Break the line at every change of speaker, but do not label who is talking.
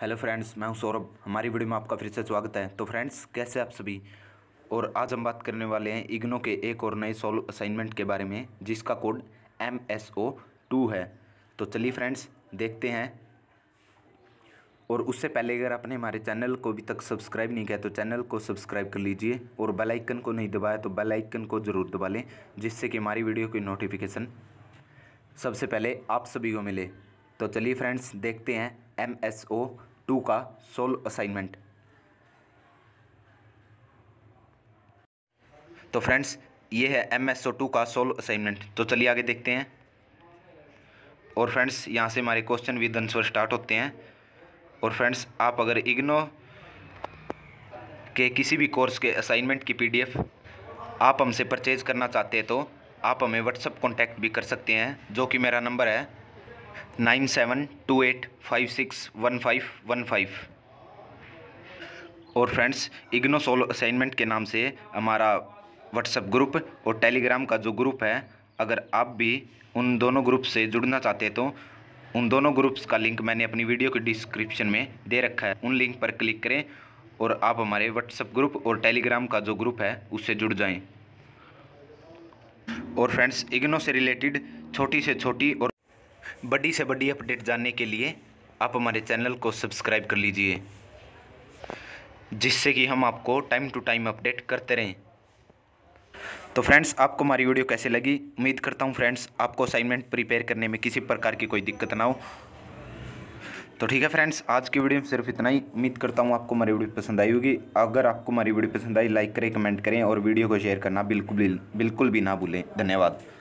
hello friends मैं हूं सौरभ हमारी वीडियो में आपका फिर से स्वागत है तो फ्रेंड्स कैसे आप सभी और आज हम बात करने वाले हैं इग्नो के एक और नए सॉल्व असाइनमेंट के बारे में जिसका code M S O two है तो चलिए फ्रेंड्स देखते हैं और उससे पहले अगर आपने हमारे चैनल को अभी तक सब्सक्राइब नहीं किया तो चैनल को सब्सक्राइब कर लीजिए और बेलाइकन को नहीं दबाया तो बेलाइकन को ज़रूर दबा लें जिससे कि हमारी वीडियो की नोटिफिकेशन सबसे पहले आप सभी को मिले तो चलिए फ्रेंड्स देखते हैं एम एस ओ टू का सोल असाइनमेंट तो फ्रेंड्स ये है एम एस ओ टू का सोल असाइनमेंट तो चलिए आगे देखते हैं और फ्रेंड्स यहाँ से हमारे क्वेश्चन विद आंसर स्टार्ट होते हैं और फ्रेंड्स आप अगर इग्नो के किसी भी कोर्स के असाइनमेंट की पीडीएफ आप हमसे परचेज़ करना चाहते हैं तो आप हमें व्हाट्सअप कॉन्टैक्ट भी कर सकते हैं जो कि मेरा नंबर है nine seven two eight five six one five one five और फ्रेंड्स इग्नो सोलो असाइनमेंट के नाम से हमारा व्हाट्सएप ग्रुप और टेलीग्राम का जो ग्रुप है अगर आप भी उन दोनों ग्रुप से जुड़ना चाहते हैं तो उन दोनों ग्रुप्स का लिंक मैंने अपनी वीडियो के डिस्क्रिप्शन में दे रखा है उन लिंक पर क्लिक करें और आप हमारे व्हाट्सएप ग्रुप और टेलीग्राम का जो ग्रुप है उससे जुड़ जाएं और फ्रेंड्स इग्नो से रिलेटेड छोटी से छोटी और बड़ी से बड़ी अपडेट जानने के लिए आप हमारे चैनल को सब्सक्राइब कर लीजिए जिससे कि हम आपको टाइम टू टाइम अपडेट करते रहें तो फ्रेंड्स आपको हमारी वीडियो कैसे लगी उम्मीद करता हूँ फ्रेंड्स आपको असाइनमेंट प्रिपेयर करने में किसी प्रकार की कोई दिक्कत ना हो तो ठीक है फ्रेंड्स आज की वीडियो में सिर्फ इतना ही उम्मीद करता हूँ आपको हमारी वीडियो पसंद आई होगी अगर आपको हमारी वीडियो पसंद आई लाइक करें कमेंट करें और वीडियो को शेयर करना बिल्कुल बिल्कुल भी ना भूलें धन्यवाद